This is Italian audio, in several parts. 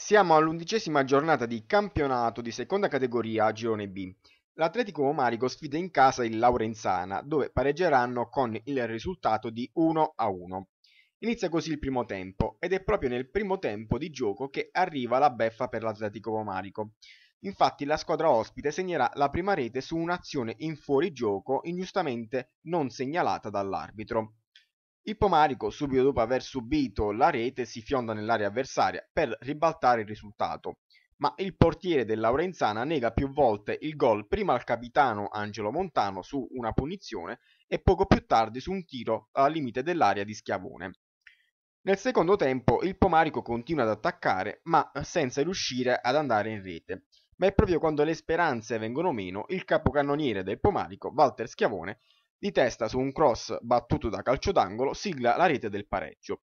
Siamo all'undicesima giornata di campionato di seconda categoria a girone B. L'Atletico Omarico sfida in casa il Laurenzana, dove pareggeranno con il risultato di 1 a 1. Inizia così il primo tempo, ed è proprio nel primo tempo di gioco che arriva la beffa per l'Atletico Omarico. Infatti la squadra ospite segnerà la prima rete su un'azione in fuorigioco ingiustamente non segnalata dall'arbitro. Il Pomarico, subito dopo aver subito la rete, si fionda nell'area avversaria per ribaltare il risultato, ma il portiere del Laurenzana nega più volte il gol prima al capitano Angelo Montano su una punizione e poco più tardi su un tiro al limite dell'area di Schiavone. Nel secondo tempo il Pomarico continua ad attaccare ma senza riuscire ad andare in rete, ma è proprio quando le speranze vengono meno il capocannoniere del Pomarico, Walter Schiavone, di testa su un cross battuto da calcio d'angolo sigla la rete del pareggio,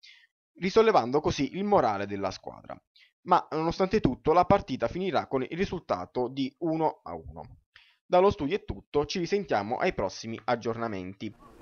risollevando così il morale della squadra. Ma nonostante tutto la partita finirà con il risultato di 1 a 1. Dallo studio è tutto, ci risentiamo ai prossimi aggiornamenti.